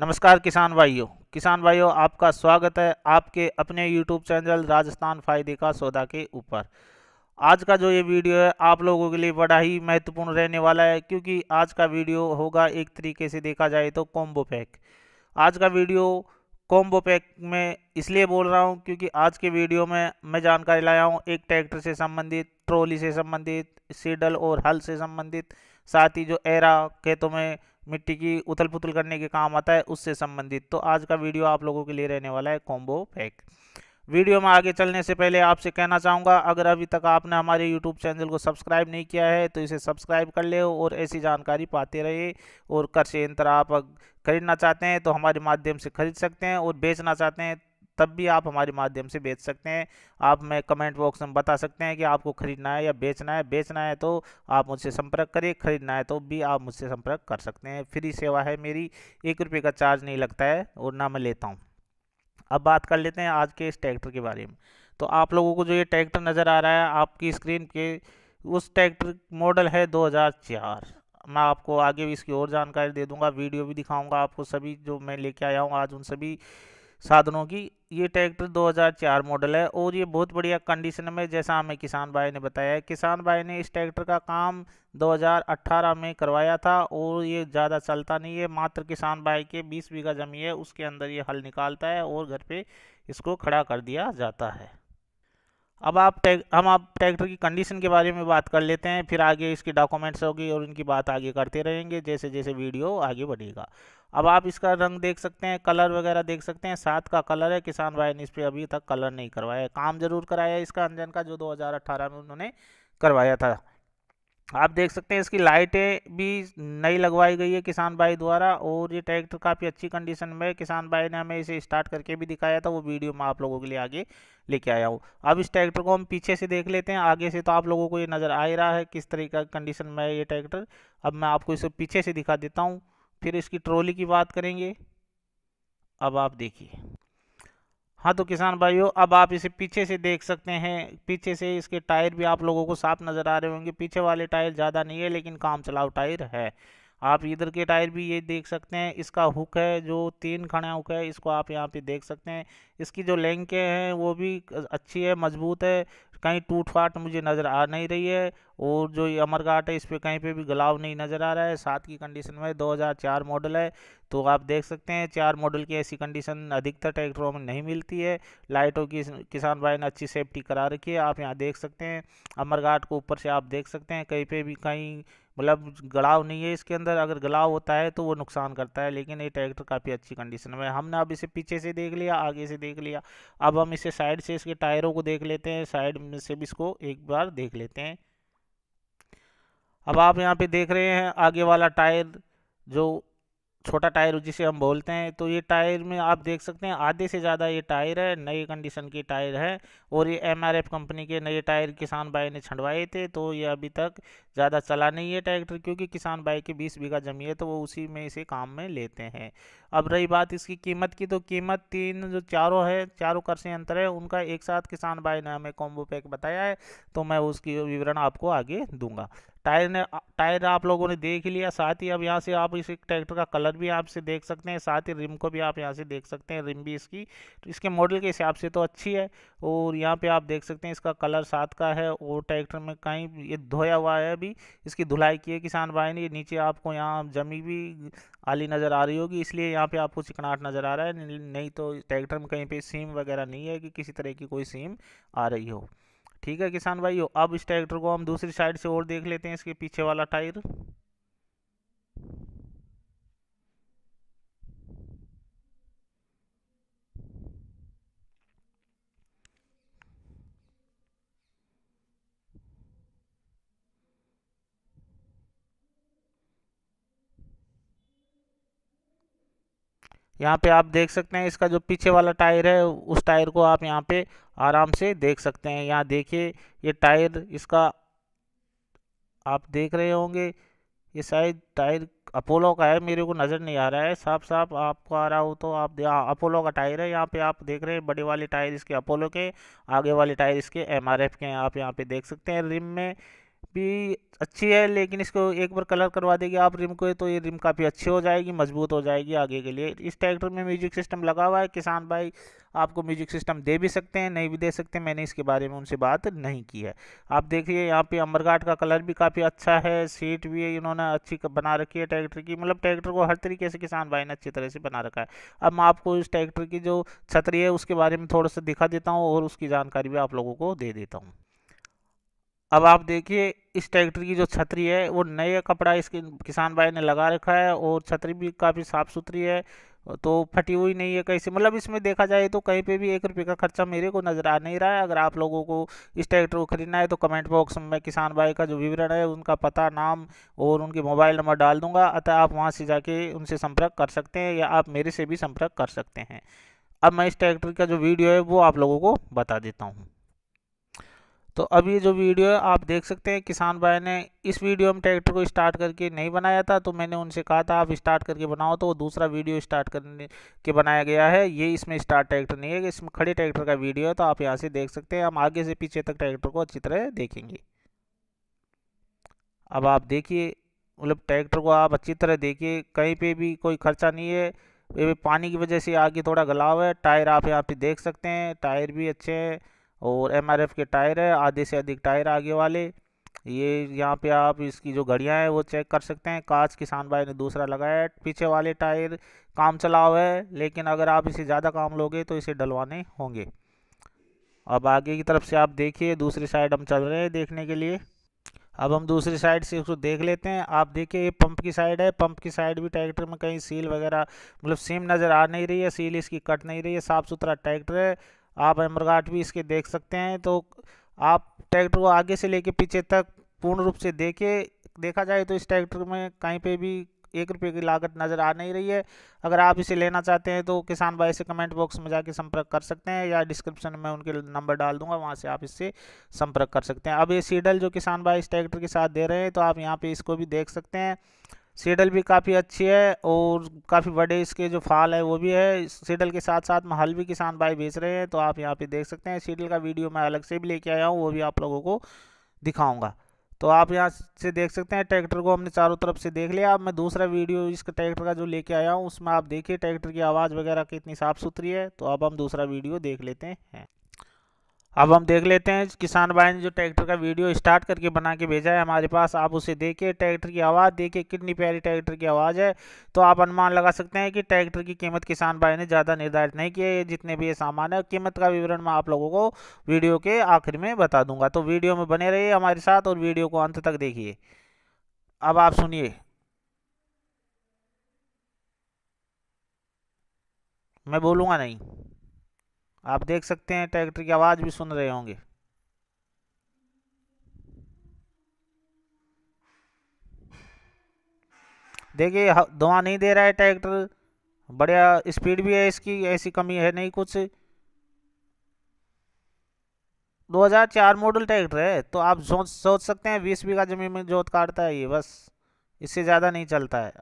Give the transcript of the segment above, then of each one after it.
नमस्कार किसान भाइयों किसान भाइयों आपका स्वागत है आपके अपने यूट्यूब चैनल राजस्थान फायदे का सौदा के ऊपर आज का जो ये वीडियो है आप लोगों के लिए बड़ा ही महत्वपूर्ण रहने वाला है क्योंकि आज का वीडियो होगा एक तरीके से देखा जाए तो कॉम्बो पैक आज का वीडियो कॉम्बो पैक में इसलिए बोल रहा हूँ क्योंकि आज के वीडियो में मैं जानकारी लाया हूँ एक ट्रैक्टर से संबंधित ट्रॉली से संबंधित सीडल और हल से संबंधित साथ ही जो एरा खेतों में मिट्टी की उथल पुथल करने के काम आता है उससे संबंधित तो आज का वीडियो आप लोगों के लिए रहने वाला है कॉम्बो पैक वीडियो में आगे चलने से पहले आपसे कहना चाहूँगा अगर अभी तक आपने हमारे यूट्यूब चैनल को सब्सक्राइब नहीं किया है तो इसे सब्सक्राइब कर ले और ऐसी जानकारी पाते रहे और कर से यंत्र आप खरीदना चाहते हैं तो हमारे माध्यम से खरीद सकते हैं और बेचना चाहते हैं तब भी आप हमारे माध्यम से बेच सकते हैं आप मैं कमेंट बॉक्स में बता सकते हैं कि आपको ख़रीदना है या बेचना है बेचना है तो आप मुझसे संपर्क करिए ख़रीदना है तो भी आप मुझसे संपर्क कर सकते हैं फ्री सेवा है मेरी एक रुपये का चार्ज नहीं लगता है और ना मैं लेता हूँ अब बात कर लेते हैं आज के इस ट्रैक्टर के बारे में तो आप लोगों को जो ये ट्रैक्टर नज़र आ रहा है आपकी स्क्रीन के उस ट्रैक्टर मॉडल है 2004 मैं आपको आगे भी इसकी और जानकारी दे दूंगा वीडियो भी दिखाऊंगा आपको सभी जो मैं लेके आया हूँ आज उन सभी साधनों की ये ट्रैक्टर 2004 मॉडल है और ये बहुत बढ़िया कंडीशन में जैसा हमें किसान भाई ने बताया है किसान भाई ने इस ट्रैक्टर का काम 2018 में करवाया था और ये ज़्यादा चलता नहीं है मात्र किसान भाई के 20 बीघा जमी है उसके अंदर ये हल निकालता है और घर पे इसको खड़ा कर दिया जाता है अब आप हम आप ट्रैक्टर की कंडीशन के बारे में बात कर लेते हैं फिर आगे इसके डॉक्यूमेंट्स होगी और इनकी बात आगे करते रहेंगे जैसे जैसे वीडियो आगे बढ़ेगा अब आप इसका रंग देख सकते हैं कलर वगैरह देख सकते हैं सात का कलर है किसान भाई ने इस पर अभी तक कलर नहीं करवाया काम जरूर कराया इसका अंजन का जो 2018 में उन्होंने करवाया था आप देख सकते हैं इसकी लाइटें भी नई लगवाई गई है किसान भाई द्वारा और ये ट्रैक्टर काफ़ी अच्छी कंडीशन में है किसान भाई ने हमें इसे स्टार्ट करके भी दिखाया था वो वीडियो मैं आप लोगों के लिए आगे लेके आया हूँ अब इस ट्रैक्टर को हम पीछे से देख लेते हैं आगे से तो आप लोगों को ये नज़र आ ही रहा है किस तरीके का कंडीशन में है ये ट्रैक्टर अब मैं आपको इसे पीछे से दिखा देता हूँ फिर इसकी ट्रॉली की बात करेंगे अब आप देखिए हाँ तो किसान भाइयों अब आप इसे पीछे से देख सकते हैं पीछे से इसके टायर भी आप लोगों को साफ नज़र आ रहे होंगे पीछे वाले टायर ज़्यादा नहीं है लेकिन काम चलाव टायर है आप इधर के टायर भी ये देख सकते हैं इसका हुक है जो तीन खड़ा हुक है इसको आप यहाँ पे देख सकते हैं इसकी जो लेंकें हैं वो भी अच्छी है मजबूत है कहीं टूट फाट मुझे नज़र आ नहीं रही है और जो ये अमरघाट है इस पर कहीं पे भी गलाव नहीं नज़र आ रहा है साथ की कंडीशन में 2004 मॉडल है तो आप देख सकते हैं चार मॉडल की ऐसी कंडीशन अधिकतर ट्रैक्टरों में नहीं मिलती है लाइटों की किसान भाई ने अच्छी सेफ्टी करा रखी है आप यहाँ देख सकते हैं अमरघाट को ऊपर से आप देख सकते हैं कहीं पर भी कहीं मतलब गलाव नहीं है इसके अंदर अगर गलाव होता है तो वो नुकसान करता है लेकिन ये ट्रैक्टर काफ़ी अच्छी कंडीशन में हमने अब इसे पीछे से देख लिया आगे से देख लिया अब हम इसे साइड से इसके टायरों को देख लेते हैं साइड में से भी इसको एक बार देख लेते हैं अब आप यहाँ पे देख रहे हैं आगे वाला टायर जो छोटा टायर जिसे हम बोलते हैं तो ये टायर में आप देख सकते हैं आधे से ज़्यादा ये टायर है नए कंडीशन के टायर है और ये एम कंपनी के नए टायर किसान भाई ने छंडवाए थे तो ये अभी तक ज़्यादा चला नहीं है ट्रैक्टर क्योंकि किसान भाई की बीस बीघा जमी है तो वो उसी में इसे काम में लेते हैं अब रही बात इसकी कीमत की तो कीमत तीन जो चारों है चारों कर से अंतर है उनका एक साथ किसान भाई ने हमें कॉम्बो पैक बताया है तो मैं उसकी विवरण आपको आगे दूंगा टायर ने टायर आप लोगों ने देख लिया साथ ही अब यहाँ से आप इस ट्रैक्टर का कलर भी आपसे देख सकते हैं साथ ही रिम को भी आप यहाँ से देख सकते हैं रिम भी इसकी इसके मॉडल के हिसाब से तो अच्छी है और यहाँ पे आप देख सकते हैं इसका कलर साथ का है और ट्रैक्टर में कहीं ये धोया हुआ है अभी इसकी धुलाई की है किसान भाई ने नीचे आपको यहाँ जमी भी आली नज़र आ रही होगी इसलिए यहाँ पे आपको चिकनाहट नज़र आ रहा है नहीं तो ट्रैक्टर में कहीं पे सीम वगैरह नहीं है कि किसी तरह की कोई सीम आ रही हो ठीक है किसान भाई अब इस ट्रैक्टर को हम दूसरी साइड से और देख लेते हैं इसके पीछे वाला टायर यहाँ पे आप देख सकते हैं इसका जो पीछे वाला टायर है उस टायर को आप यहाँ पे आराम से देख सकते हैं यहाँ देखिए ये टायर इसका आप देख रहे होंगे ये शायद टायर अपोलो का है मेरे को नज़र नहीं आ रहा है साफ साफ आपको आ रहा हो तो आप हाँ, अपोलो का टायर है यहाँ पे आप देख रहे हैं बड़े वाले टायर इसके अपोलो के आगे वाले टायर इसके एम के हैं आप यहाँ पे देख सकते हैं रिम में भी अच्छी है लेकिन इसको एक बार कलर करवा देगी आप रिम को तो ये रिम काफ़ी अच्छी हो जाएगी मजबूत हो जाएगी आगे के लिए इस ट्रैक्टर में म्यूजिक सिस्टम लगा हुआ है किसान भाई आपको म्यूजिक सिस्टम दे भी सकते हैं नहीं भी दे सकते मैंने इसके बारे में उनसे बात नहीं की है आप देखिए यहाँ पे अम्बरघाट का कलर भी काफ़ी अच्छा है सीट भी इन्होंने अच्छी बना रखी है ट्रैक्टर की मतलब ट्रैक्टर को हर तरीके से किसान भाई ने अच्छी तरह से बना रखा है अब मैं आपको इस ट्रैक्टर की जो छतरी है उसके बारे में थोड़ा सा दिखा देता हूँ और उसकी जानकारी भी आप लोगों को दे देता हूँ अब आप देखिए इस ट्रैक्टर की जो छतरी है वो नया कपड़ा इसके किसान भाई ने लगा रखा है और छतरी भी काफ़ी साफ़ सुथरी है तो फटी हुई नहीं है कहीं से मतलब इसमें देखा जाए तो कहीं पे भी एक रुपये का खर्चा मेरे को नज़र आ नहीं रहा है अगर आप लोगों को इस ट्रैक्टर को खरीदना है तो कमेंट बॉक्स में किसान भाई का जो विवरण है उनका पता नाम और उनके मोबाइल नंबर डाल दूंगा अतः आप वहाँ से जाके उनसे संपर्क कर सकते हैं या आप मेरे से भी संपर्क कर सकते हैं अब मैं इस ट्रैक्टर का जो वीडियो है वो आप लोगों को बता देता हूँ तो अब ये जो वीडियो है आप देख सकते हैं किसान भाई ने इस वीडियो में ट्रैक्टर को स्टार्ट करके नहीं बनाया था तो मैंने उनसे कहा था आप स्टार्ट करके बनाओ तो वो दूसरा वीडियो स्टार्ट करने के बनाया गया है ये इसमें स्टार्ट ट्रैक्टर नहीं है इसमें खड़े ट्रैक्टर का वीडियो है तो आप यहाँ से देख सकते हैं हम आगे से पीछे तक ट्रैक्टर को अच्छी तरह देखेंगे अब आप देखिए मतलब ट्रैक्टर को आप अच्छी तरह देखिए कहीं पर भी कोई खर्चा नहीं है ये पानी की वजह से आगे थोड़ा गलाव है टायर आप यहाँ पे देख सकते हैं टायर भी अच्छे हैं और एम के टायर है आधे से अधिक टायर आगे वाले ये यहाँ पे आप इसकी जो घड़ियाँ हैं वो चेक कर सकते हैं कांच किसान भाई ने दूसरा लगाया है पीछे वाले टायर काम चलाओ है लेकिन अगर आप इसे ज़्यादा काम लोगे तो इसे डलवाने होंगे अब आगे की तरफ से आप देखिए दूसरी साइड हम चल रहे हैं देखने के लिए अब हम दूसरी साइड से उसको देख लेते हैं आप देखिए ये पंप की साइड है पंप की साइड भी ट्रैक्टर में कहीं सील वगैरह मतलब सेम नज़र आ नहीं रही है सील इसकी कट नहीं रही है साफ़ सुथरा ट्रैक्टर है आप नंबर भी इसके देख सकते हैं तो आप ट्रैक्टर को आगे से लेके पीछे तक पूर्ण रूप से देखे देखा जाए तो इस ट्रैक्टर में कहीं पे भी एक रुपये की लागत नज़र आ नहीं रही है अगर आप इसे लेना चाहते हैं तो किसान भाई से कमेंट बॉक्स में जाके संपर्क कर सकते हैं या डिस्क्रिप्शन में उनके नंबर डाल दूंगा वहाँ से आप इससे संपर्क कर सकते हैं अब ये सीडल जो किसान भाई इस ट्रैक्टर के साथ दे रहे हैं तो आप यहाँ पर इसको भी देख सकते हैं सीडल भी काफ़ी अच्छी है और काफ़ी बड़े इसके जो फाल है वो भी है सीडल के साथ साथ महल भी किसान भाई बेच रहे हैं तो आप यहाँ पे देख सकते हैं सीडल का वीडियो मैं अलग से भी लेके आया हूँ वो भी आप लोगों को दिखाऊँगा तो आप यहाँ से देख सकते हैं ट्रैक्टर को हमने चारों तरफ से देख लिया अब मैं दूसरा वीडियो इसका ट्रैक्टर का जो लेके आया हूँ उसमें आप देखिए ट्रैक्टर की आवाज़ वगैरह कितनी साफ़ सुथरी है तो अब हम दूसरा वीडियो देख लेते हैं अब हम देख लेते हैं किसान भाई ने जो ट्रैक्टर का वीडियो स्टार्ट करके बना के भेजा है हमारे पास आप उसे देखिए ट्रैक्टर की आवाज़ देखिए कितनी प्यारी ट्रैक्टर की आवाज़ है तो आप अनुमान लगा सकते हैं कि ट्रैक्टर की कीमत किसान भाई ने ज़्यादा निर्धारित नहीं किया है जितने भी ये सामान है कीमत का विवरण मैं आप लोगों को वीडियो के आखिर में बता दूंगा तो वीडियो में बने रहिए हमारे साथ और वीडियो को अंत तक देखिए अब आप सुनिए मैं बोलूँगा नहीं आप देख सकते हैं ट्रैक्टर की आवाज़ भी सुन रहे होंगे देखिए धुआं नहीं दे रहा है ट्रैक्टर बढ़िया स्पीड भी है इसकी ऐसी कमी है नहीं कुछ 2004 मॉडल ट्रैक्टर है तो आप सोच सोच सकते हैं बीस बीघा जमीन में जोत काटता है ये बस इससे ज़्यादा नहीं चलता है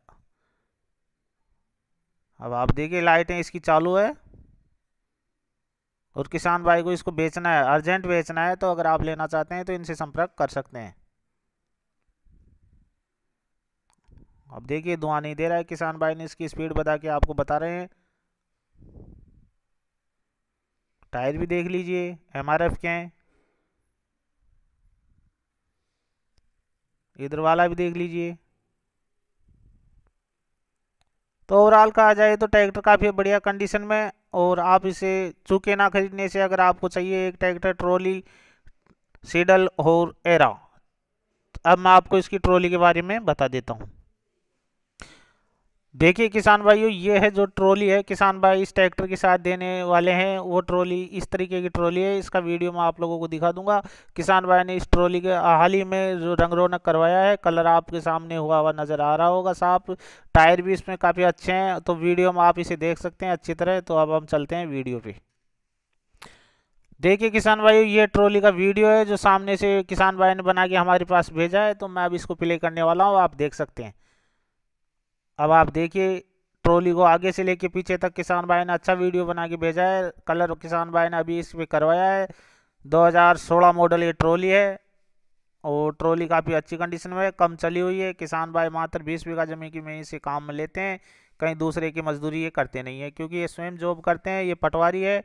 अब आप देखिए लाइटें इसकी चालू है और किसान भाई को इसको बेचना है अर्जेंट बेचना है तो अगर आप लेना चाहते हैं तो इनसे संपर्क कर सकते हैं अब देखिए दुआ नहीं दे रहा है किसान भाई ने इसकी स्पीड बता के आपको बता रहे हैं टायर भी देख लीजिए एम आर एफ के हैं इधर वाला भी देख लीजिए तो ओवरऑल कहा जाए तो ट्रैक्टर काफ़ी बढ़िया कंडीशन में और आप इसे चूके ना खरीदने से अगर आपको चाहिए एक ट्रैक्टर ट्रॉली सीडल और एरा अब मैं आपको इसकी ट्रॉली के बारे में बता देता हूँ देखिए किसान भाइयों ये है जो ट्रॉली है किसान भाई इस ट्रैक्टर के साथ देने वाले हैं वो ट्रॉली इस तरीके की ट्रॉली है इसका वीडियो मैं आप लोगों को दिखा दूंगा किसान भाई ने इस ट्रॉली के हाल ही में जो रंग रौनक करवाया है कलर आपके सामने हुआ हुआ नज़र आ रहा होगा साफ टायर भी इसमें काफ़ी अच्छे हैं तो वीडियो में आप इसे देख सकते हैं अच्छी तरह तो अब हम चलते हैं वीडियो पर देखिए किसान भाई ये ट्रॉली का वीडियो है जो सामने से किसान भाई ने बना के हमारे पास भेजा है तो मैं अब इसको प्ले करने वाला हूँ आप देख सकते हैं अब आप देखिए ट्रॉली को आगे से लेके पीछे तक किसान भाई ने अच्छा वीडियो बना के भेजा है कलर किसान भाई ने अभी इस पर करवाया है 2016 मॉडल ये ट्रॉली है और ट्रॉली काफ़ी अच्छी कंडीशन में है कम चली हुई है किसान भाई मात्र बीस बीघा जमीन की में इसे काम में लेते हैं कहीं दूसरे की मजदूरी ये करते नहीं है क्योंकि ये स्वयं जॉब करते हैं ये पटवारी है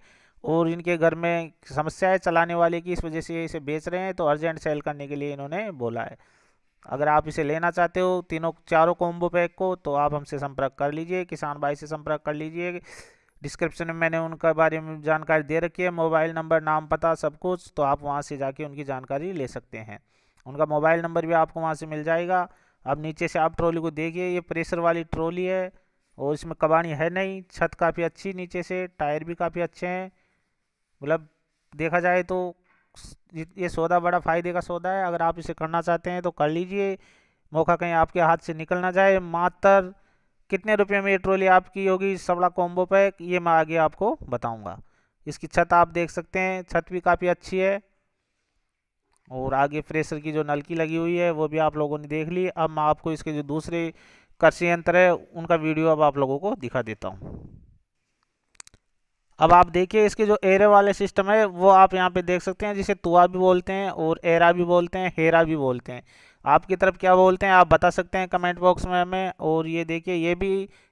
और इनके घर में समस्या है चलाने वाले की इस वजह से इसे बेच रहे हैं तो अर्जेंट सेल करने के लिए इन्होंने बोला है अगर आप इसे लेना चाहते हो तीनों चारों कॉम्बो पैक को तो आप हमसे संपर्क कर लीजिए किसान भाई से संपर्क कर लीजिए डिस्क्रिप्शन में मैंने उनके बारे में जानकारी दे रखी है मोबाइल नंबर नाम पता सब कुछ तो आप वहाँ से जाके उनकी जानकारी ले सकते हैं उनका मोबाइल नंबर भी आपको वहाँ से मिल जाएगा अब नीचे से आप ट्रॉली को देखिए ये प्रेशर वाली ट्रॉली है और इसमें कबाड़ी है नहीं छत काफ़ी अच्छी नीचे से टायर भी काफ़ी अच्छे हैं मतलब देखा जाए तो ये सौदा बड़ा फ़ायदे का सौदा है अगर आप इसे करना चाहते हैं तो कर लीजिए मौका कहीं आपके हाथ से निकल ना जाए मात्र कितने रुपए में ये ट्रॉली आपकी होगी सबड़ा कॉम्बो पैक ये मैं आगे आपको बताऊंगा इसकी छत आप देख सकते हैं छत भी काफ़ी अच्छी है और आगे फ्रेशर की जो नलकी लगी हुई है वो भी आप लोगों ने देख ली अब मैं आपको इसके जो दूसरे कृषि यंत्र है उनका वीडियो अब आप लोगों को दिखा देता हूँ अब आप देखिए इसके जो एरे वाले सिस्टम है वो आप यहाँ पे देख सकते हैं जिसे तुआ भी बोलते हैं और एरा भी बोलते हैं हेरा भी बोलते हैं आपकी तरफ क्या बोलते हैं आप बता सकते हैं कमेंट बॉक्स में हमें और ये देखिए ये भी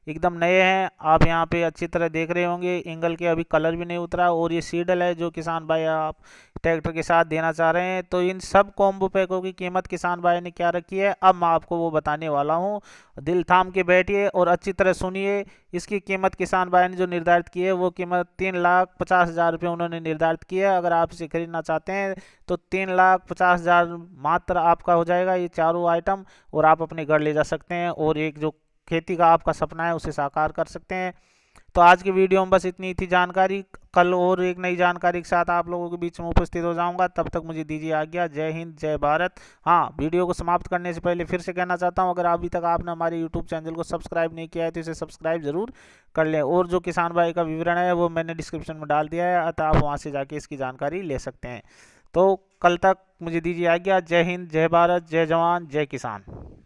एकदम नए हैं आप यहाँ पे अच्छी तरह देख रहे होंगे एंगल के अभी कलर भी नहीं उतरा और ये सीडल है जो किसान भाई आप ट्रैक्टर के साथ देना चाह रहे हैं तो इन सब कॉम्बो पैकों की कीमत किसान भाई ने क्या रखी है अब मैं आपको वो बताने वाला हूँ दिल थाम के बैठिए और अच्छी तरह सुनिए इसकी कीमत किसान भाई ने जो निर्धारित की है वो कीमत तीन लाख पचास हज़ार रुपये उन्होंने निर्धारित की है अगर आप इसे खरीदना चाहते हैं तो तीन लाख पचास हज़ार मात्र आपका हो जाएगा ये चारों आइटम और आप अपने घर ले जा सकते हैं और एक जो खेती का आपका सपना है उसे साकार कर सकते हैं तो आज की वीडियो में बस इतनी थी जानकारी कल और एक नई जानकारी के साथ आप लोगों के बीच में उपस्थित हो जाऊंगा तब तक मुझे दीजिए आज्ञा जय हिंद जय भारत हाँ वीडियो को समाप्त करने से पहले फिर से कहना चाहता हूँ अगर अभी तक आपने हमारे यूट्यूब चैनल को सब्सक्राइब नहीं किया है तो इसे सब्सक्राइब जरूर कर लें और जो किसान भाई का विवरण है वो मैंने डिस्क्रिप्शन में डाल दिया है अतः आप वहाँ से जाके इसकी जानकारी ले सकते हैं तो कल तक मुझे दीजिए आज्ञा जय हिंद जय भारत जय जवान जय किसान